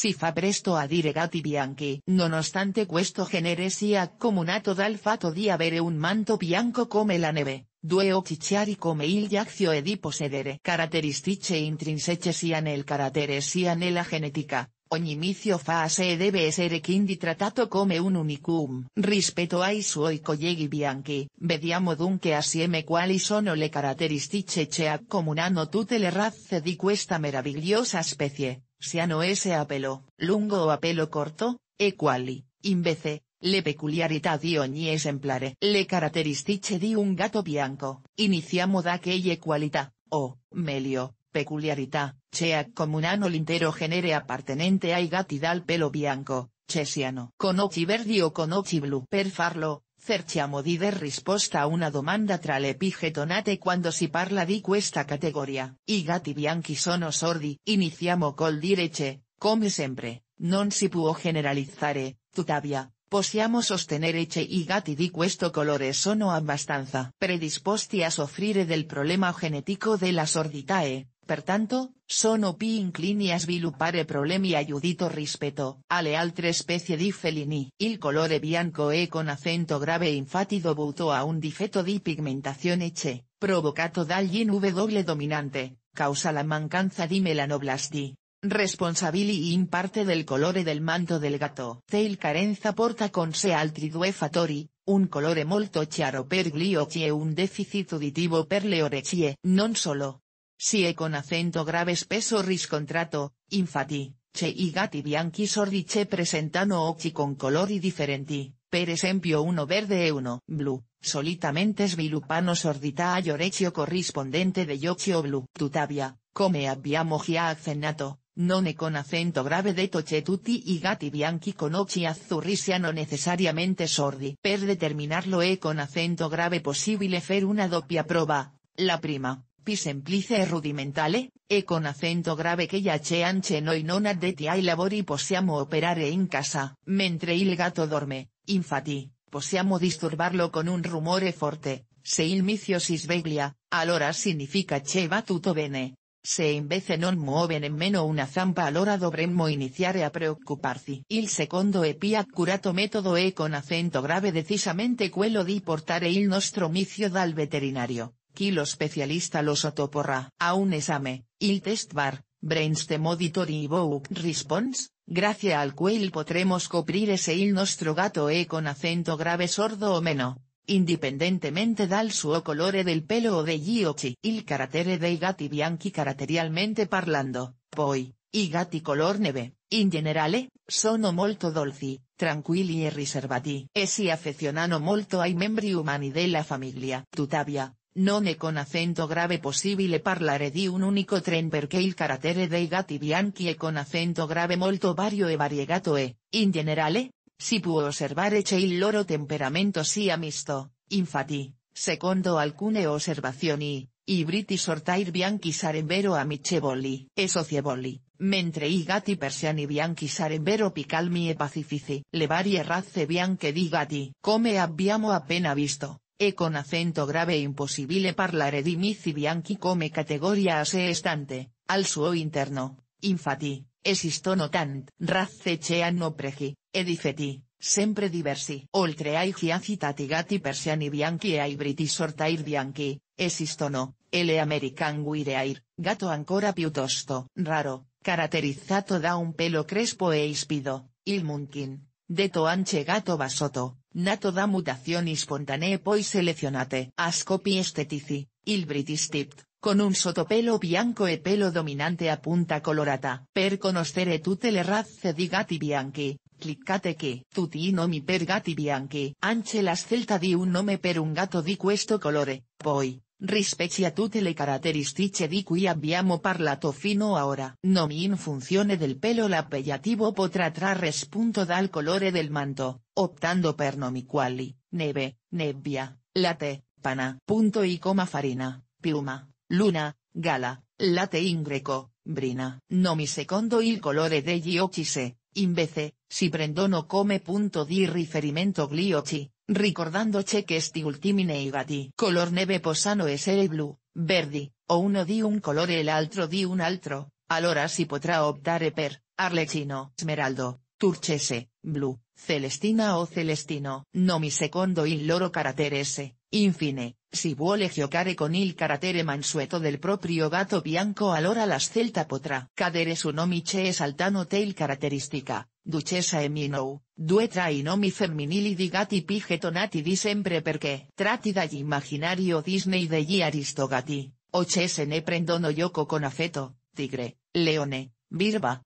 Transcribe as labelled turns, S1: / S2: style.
S1: si fa presto a dire gatti bianchi. Nonostante questo genere sia comunato dal fatto di avere un manto bianco come la neve, due chichari come il jaccio e di possedere caratteristiche intrinseche sia nel carattere sia nella genetica, Ogni fa se deve essere quindi trattato come un unicum rispetto ai suoi colleghi bianchi. Vediamo dunque assieme quali sono le caratteristiche che accomunano tutte le razze di questa meravigliosa specie siano ese apelo, lungo o apelo corto, e quali, invece, le peculiarità di ogni esemplare. Le caratteristiche di un gato bianco. Iniziamo da quelle qualità, o, melio, peculiarità, che comunano l'intero genere appartenente ai gatti dal pelo bianco, che siano con occhi verdi o con occhi blu. Per farlo, cerchiamo di risposta a una domanda tra l'epigetonate quando si parla di questa categoria. I gatti bianchi sono sordi. Iniziamo col dire come sempre, non si può generalizzare, tuttavia, possiamo sostenere che i gatti di questo colore sono abbastanza predisposti a soffrire del problema genetico della sordità e, Pertanto, tanto, sono pi inclini a problemi aiudito rispetto alle altre specie di felini. Il colore bianco e con acento grave e infatido dovuto a un difetto di pigmentazione C, provocato Gin W dominante, causa la mancanza di melanoblasti responsabili in parte del colore del manto del gato. Tail carenza porta con sé altri due fattori, un colore molto chiaro per gli occhi e un deficit uditivo per le orecchie. Non solo, si e con acento grave espeso riscontrato, contrato, infatti, che i gatti bianchi sordi che presentano occhi con colori differenti, per esempio uno verde e uno blu, solitamente sviluppano sordita orecchio corrispondente de occhi blu. Tuttavia, come abbiamo già accennato, non con acento grave detto che tutti i gatti bianchi con occhi azzurri siano necessariamente sordi. Per determinarlo e con acento grave possibile fer una doppia prova, la prima, Pi semplice e rudimentale, e con acento grave che giace noi non addetti ai lavori possiamo operare in casa, mentre il gatto dorme, infatti, possiamo disturbarlo con un rumore forte, se il micio si sveglia, allora significa che va tutto bene. Se invece non muove nemmeno una zampa allora dovremmo iniziare a preoccuparsi. Il secondo e pi accurato metodo e con acento grave decisamente quello di portare il nostro micio dal veterinario lo specialista los otoporra. a un examen, il test bar, brainstem auditory book response, gracias al cual podremos cubrir ese il nostro gato e con acento grave sordo o meno, independientemente dal suo colore del pelo o de occhi. Il carattere dei gatti bianchi caratterialmente parlando, poi, i gatti color neve, in generale, sono molto dolci, tranquilli e riservati e si affezionano molto ai membri umani della famiglia. Tuttavia, no è con acento grave possibile parlare di un unico tren perché il carattere dei gatti bianchi è e con acento grave molto vario e variegato e, in generale, si può osservare che il loro temperamento sia misto, infatti, secondo alcune osservazioni, i briti sortair bianchi sarebbero amichevoli e socievoli, mentre i gatti persiani bianchi sarebbero picalmi e pacifici. Le varie razze bianche di gatti, come abbiamo appena visto, e con acento grave e impossibile parlare di mizi Bianchi come categoria a sé estante, al suo interno, infati, esistono tant razze che hanno pregi, e sempre diversi. Oltre ai giacitati gatti persiani bianchi e ai briti sortair bianchi, esistono, ele le American Guireair, gatto ancora tosto. raro, caratterizzato da un pelo crespo e ispido, il munkin de to anche gato basoto, nato da y spontanee poi seleccionate. ascopi scopi estetici, il British Tipped, con un sotopelo bianco e pelo dominante a punta colorata. Per conoscere tu le razze di gatti bianchi, cliccate qui. Tutti i nomi per gatti bianchi. Anche la celta di un nome per un gato di questo colore, poi, rispecchia tutte le caratteristiche di cui abbiamo parlato fino ora. Nomi in funzione del pelo l'appellativo potrà trarre spunto dal colore del manto, optando per nomi quali, neve, nebbia, latte, pana. Punto i coma farina, piuma, luna, gala, latte in greco, brina. Nomi secondo il colore degli occhi se, invece, si prendono come punto di riferimento gli occhi, cheques che sti ultimi Gati color neve posano essere blu, verdi, o uno di un colore e l'altro di un altro, allora si potrà optare per arlecchino, smeraldo, turchese, blu, celestina o celestino. Nomi secondo il loro carattere S. Infine, si vuole giocare con il carattere mansueto del proprio gato bianco allora la celta potrà cadere su che è te il caratteristica, Duchessa eminou, duetra due nomi femminili di gatti pigetonati di sempre perché tratti imaginario Disney degli aristogati, o ne prendono yoko con afeto, tigre, leone, birba,